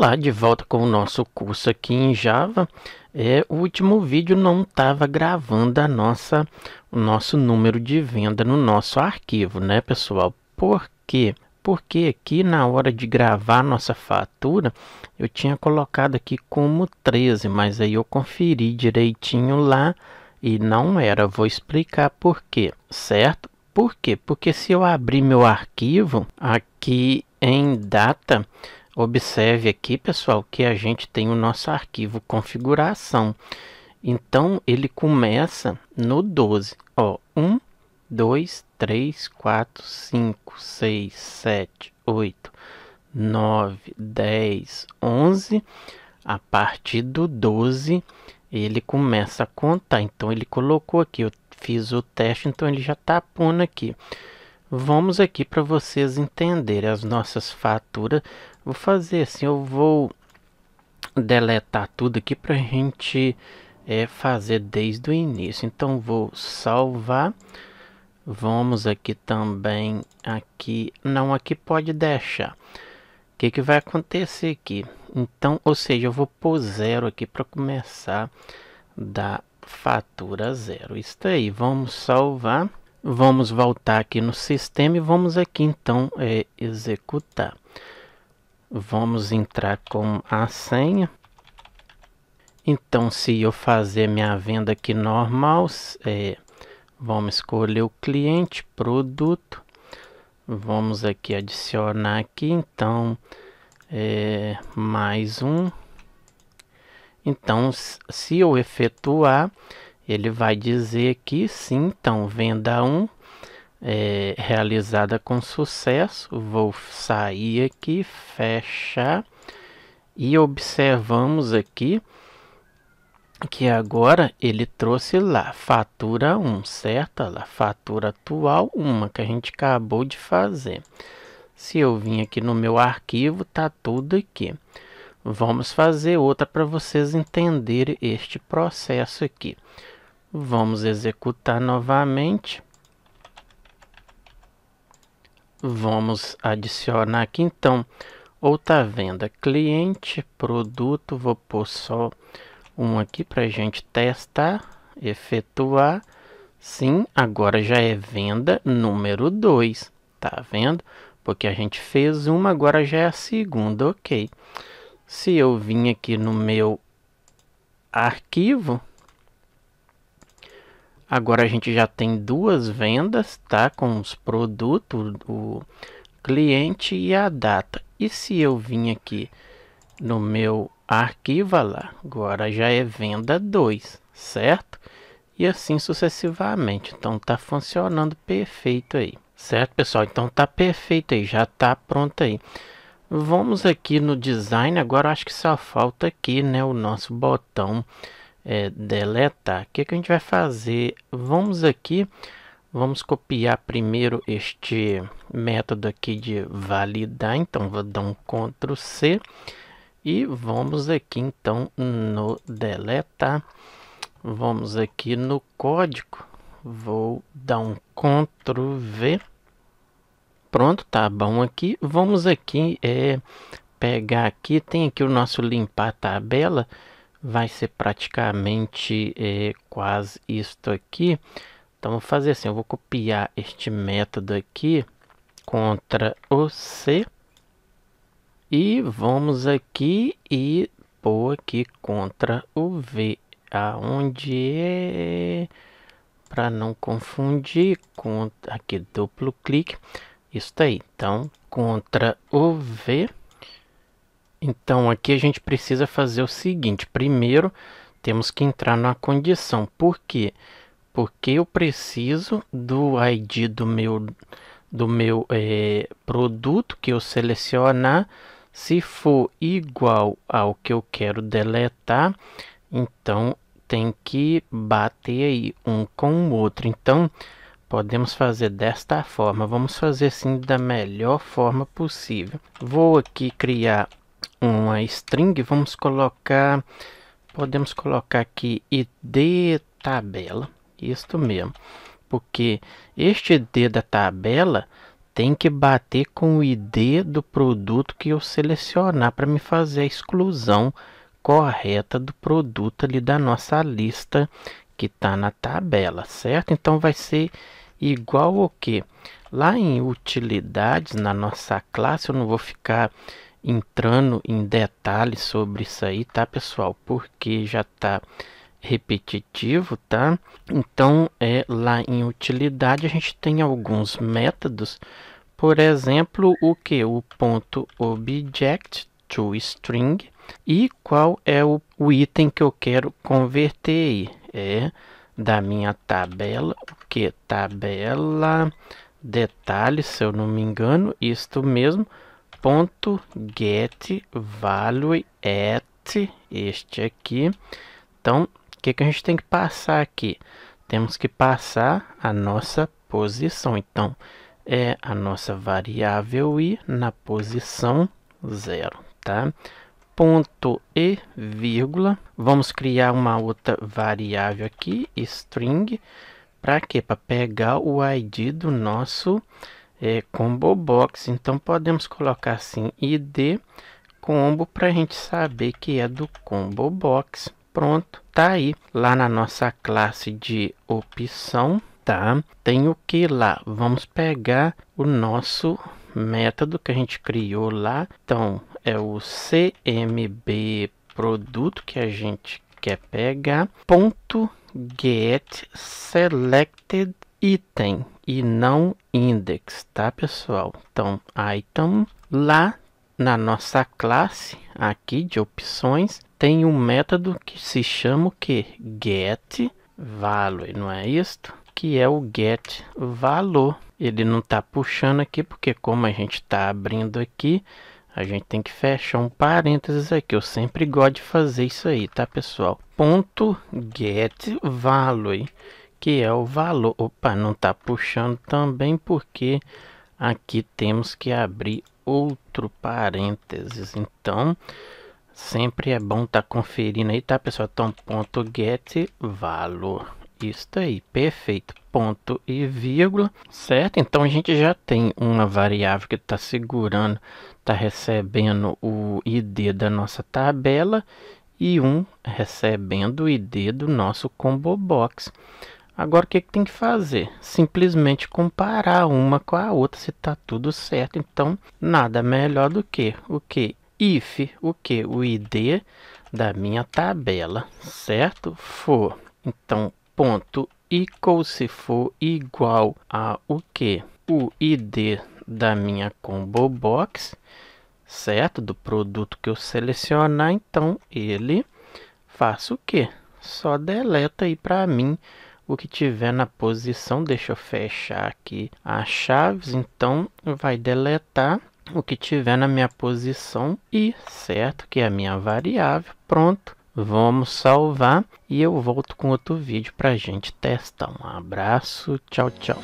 Olá, de volta com o nosso curso aqui em Java. É, o último vídeo não estava gravando a nossa, o nosso número de venda no nosso arquivo, né, pessoal? Por quê? Porque aqui na hora de gravar nossa fatura, eu tinha colocado aqui como 13, mas aí eu conferi direitinho lá e não era. Vou explicar por quê, certo? Por quê? Porque se eu abrir meu arquivo aqui em data, Observe aqui, pessoal, que a gente tem o nosso arquivo configuração. Então, ele começa no 12. Ó, 1, 2, 3, 4, 5, 6, 7, 8, 9, 10, 11. A partir do 12, ele começa a contar. Então, ele colocou aqui, eu fiz o teste, então ele já está pondo aqui. Vamos aqui para vocês entenderem as nossas faturas. Vou fazer assim, eu vou deletar tudo aqui para a gente é, fazer desde o início. Então vou salvar. Vamos aqui também aqui, não aqui pode deixar. O que, que vai acontecer aqui? Então, ou seja, eu vou pôr zero aqui para começar da fatura zero. Isso aí, vamos salvar Vamos voltar aqui no sistema e vamos aqui então é, executar. Vamos entrar com a senha. Então, se eu fazer minha venda aqui normal, é, vamos escolher o cliente, produto. Vamos aqui adicionar aqui, então, é, mais um. Então, se eu efetuar, ele vai dizer que sim, então, venda 1 um, é, realizada com sucesso. Vou sair aqui, fechar e observamos aqui que agora ele trouxe lá fatura 1, certo? Lá, fatura atual 1, que a gente acabou de fazer. Se eu vim aqui no meu arquivo, tá tudo aqui. Vamos fazer outra para vocês entenderem este processo aqui. Vamos executar novamente. Vamos adicionar aqui então outra venda, cliente, produto, vou pôr só um aqui para gente testar, efetuar. Sim, agora já é venda número 2, tá vendo? Porque a gente fez uma, agora já é a segunda, ok. Se eu vim aqui no meu arquivo, Agora a gente já tem duas vendas, tá? Com os produtos, o cliente e a data. E se eu vim aqui no meu arquivo, lá, agora já é venda 2, certo? E assim sucessivamente. Então tá funcionando perfeito aí. Certo, pessoal? Então tá perfeito aí, já tá pronto aí. Vamos aqui no design, agora acho que só falta aqui, né, o nosso botão é, deletar, o que, que a gente vai fazer? Vamos aqui, vamos copiar primeiro este método aqui de validar, então vou dar um Ctrl C e vamos aqui então no deletar, vamos aqui no código, vou dar um Ctrl V, pronto, tá bom aqui, vamos aqui é, pegar aqui, tem aqui o nosso limpar tabela, vai ser praticamente é, quase isto aqui. Então, vou fazer assim, eu vou copiar este método aqui, contra o C, e vamos aqui e pôr aqui contra o V, aonde é, para não confundir, com, aqui duplo clique, isso aí. Então, contra o V, então aqui a gente precisa fazer o seguinte, primeiro temos que entrar na condição, por quê? Porque eu preciso do ID do meu, do meu é, produto que eu selecionar, se for igual ao que eu quero deletar, então tem que bater aí um com o outro, então podemos fazer desta forma, vamos fazer assim da melhor forma possível. Vou aqui criar uma string, vamos colocar, podemos colocar aqui id tabela, isto mesmo, porque este id da tabela tem que bater com o id do produto que eu selecionar para me fazer a exclusão correta do produto ali da nossa lista que está na tabela, certo? Então vai ser igual o que? Lá em utilidades, na nossa classe, eu não vou ficar entrando em detalhes sobre isso aí, tá, pessoal? Porque já tá repetitivo, tá? Então, é lá em utilidade a gente tem alguns métodos, por exemplo, o que? O ponto object to string e qual é o, o item que eu quero converter aí? É da minha tabela, o que? Tabela detalhes, se eu não me engano, isto mesmo ponto get value at este aqui. Então, o que, que a gente tem que passar aqui? Temos que passar a nossa posição. Então, é a nossa variável i na posição zero, tá? Ponto e vírgula. Vamos criar uma outra variável aqui, string, para quê? Para pegar o id do nosso é, combo box, então podemos colocar assim id combo para a gente saber que é do combo box. Pronto, tá aí. Lá na nossa classe de opção, tá? Tem o que lá? Vamos pegar o nosso método que a gente criou lá. Então, é o CMB produto que a gente quer pegar. Ponto get selected item e não index, tá pessoal? Então, item, lá na nossa classe aqui de opções, tem um método que se chama o que? Get value, não é isto? Que é o get valor. Ele não está puxando aqui, porque como a gente está abrindo aqui, a gente tem que fechar um parênteses aqui. Eu sempre gosto de fazer isso aí, tá pessoal? Ponto get value que é o valor. Opa, não está puxando também porque aqui temos que abrir outro parênteses. Então, sempre é bom estar tá conferindo aí, tá, pessoal? Então, ponto get valor. Isso aí, perfeito. Ponto e vírgula, certo? Então a gente já tem uma variável que está segurando, está recebendo o ID da nossa tabela e um recebendo o ID do nosso combo box. Agora o que, que tem que fazer? Simplesmente comparar uma com a outra se está tudo certo. Então, nada melhor do que o que? If, o que? O ID da minha tabela, certo? For. Então, ponto equal se for igual a o que? O ID da minha combo box, certo? Do produto que eu selecionar, então ele faça o que? Só deleta aí para mim o que tiver na posição, deixa eu fechar aqui as chaves, então vai deletar o que tiver na minha posição e certo que é a minha variável, pronto. Vamos salvar e eu volto com outro vídeo para gente testar. Um abraço, tchau, tchau.